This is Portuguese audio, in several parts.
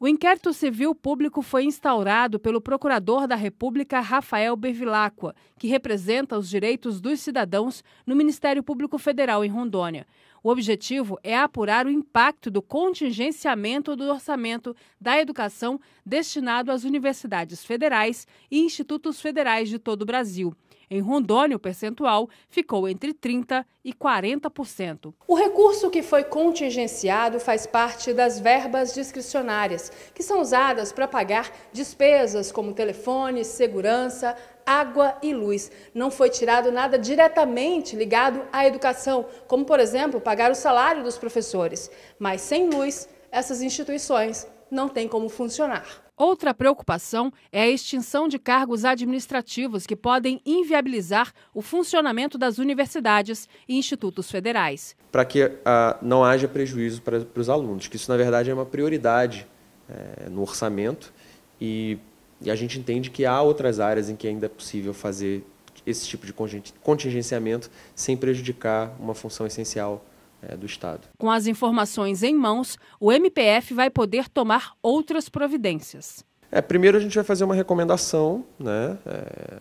O inquérito civil público foi instaurado pelo Procurador da República Rafael Bevilacqua, que representa os direitos dos cidadãos no Ministério Público Federal em Rondônia. O objetivo é apurar o impacto do contingenciamento do orçamento da educação destinado às universidades federais e institutos federais de todo o Brasil. Em Rondônia, o percentual ficou entre 30% e 40%. O recurso que foi contingenciado faz parte das verbas discricionárias, que são usadas para pagar despesas como telefone, segurança, água e luz. Não foi tirado nada diretamente ligado à educação, como, por exemplo, pagar o salário dos professores. Mas sem luz, essas instituições não têm como funcionar. Outra preocupação é a extinção de cargos administrativos que podem inviabilizar o funcionamento das universidades e institutos federais. Para que uh, não haja prejuízo para, para, os alunos, que isso, na verdade, é uma prioridade é, no orçamento e, e a gente entende que há outras áreas em que ainda é possível fazer esse tipo de contingenciamento sem prejudicar uma função essencial é, do Estado. Com as informações em mãos, o MPF vai poder tomar outras providências. É, primeiro a gente vai fazer uma recomendação, né, é,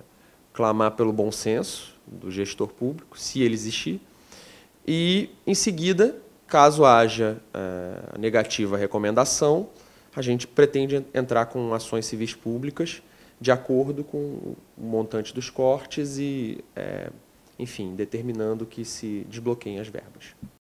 clamar pelo bom senso do gestor público, se ele existir, e em seguida, caso haja é, negativa recomendação, a gente pretende entrar com ações civis públicas de acordo com o montante dos cortes e, é, enfim, determinando que se desbloqueiem as verbas.